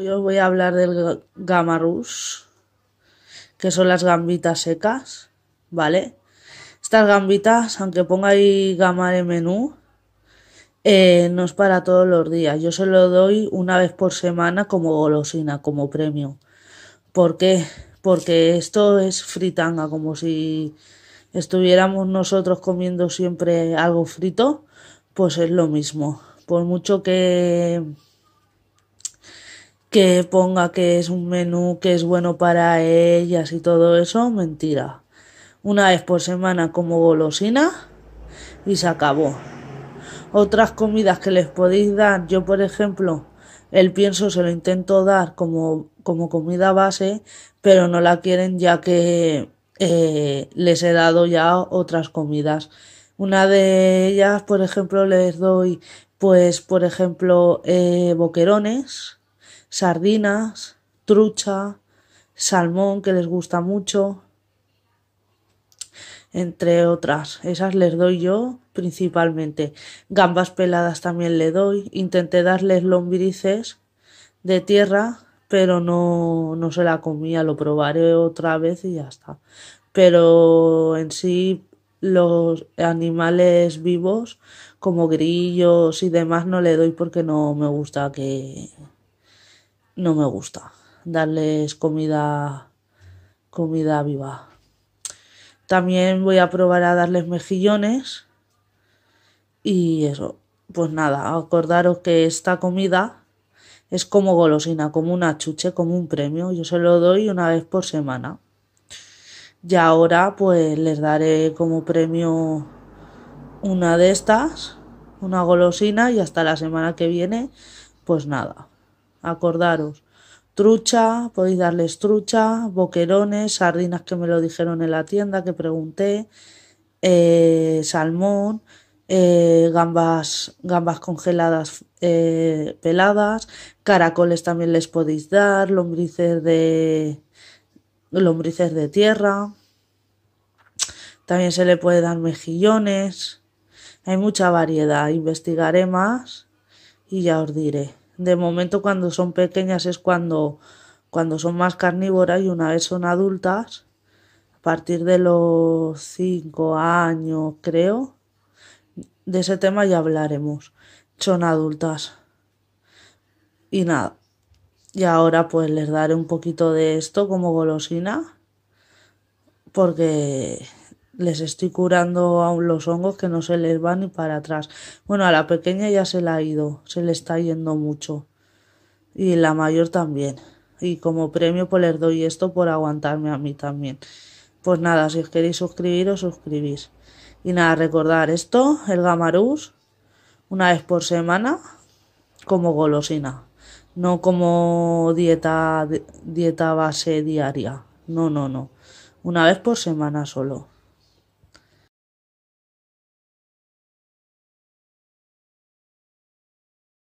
yo os voy a hablar del gamarús, que son las gambitas secas, ¿vale? Estas gambitas, aunque ponga ahí gama de menú, eh, no es para todos los días. Yo se lo doy una vez por semana como golosina, como premio. ¿Por qué? Porque esto es fritanga, como si estuviéramos nosotros comiendo siempre algo frito, pues es lo mismo. Por mucho que que ponga que es un menú que es bueno para ellas y todo eso, mentira. Una vez por semana como golosina y se acabó. Otras comidas que les podéis dar, yo por ejemplo, el pienso se lo intento dar como, como comida base, pero no la quieren ya que eh, les he dado ya otras comidas. Una de ellas, por ejemplo, les doy, pues, por ejemplo, eh, boquerones sardinas, trucha, salmón que les gusta mucho, entre otras. Esas les doy yo principalmente. Gambas peladas también le doy. Intenté darles lombrices de tierra, pero no, no se la comía. Lo probaré otra vez y ya está. Pero en sí los animales vivos como grillos y demás no le doy porque no me gusta que no me gusta darles comida comida viva. También voy a probar a darles mejillones y eso. Pues nada, acordaros que esta comida es como golosina, como una chuche, como un premio. Yo se lo doy una vez por semana. Y ahora pues les daré como premio una de estas, una golosina y hasta la semana que viene, pues nada acordaros. Trucha, podéis darles trucha, boquerones, sardinas que me lo dijeron en la tienda, que pregunté, eh, salmón, eh, gambas, gambas congeladas eh, peladas, caracoles también les podéis dar, lombrices de, lombrices de tierra. También se le puede dar mejillones. Hay mucha variedad. Investigaré más y ya os diré. De momento cuando son pequeñas es cuando, cuando son más carnívoras y una vez son adultas, a partir de los 5 años creo, de ese tema ya hablaremos. Son adultas. Y nada. Y ahora pues les daré un poquito de esto como golosina. Porque les estoy curando a los hongos que no se les van ni para atrás. Bueno, a la pequeña ya se la ha ido, se le está yendo mucho. Y la mayor también. Y como premio pues les doy esto por aguantarme a mí también. Pues nada, si os queréis suscribir, os suscribís. Y nada, recordar esto, el gamarús, una vez por semana, como golosina. No como dieta, dieta base diaria. No, no, no. Una vez por semana solo.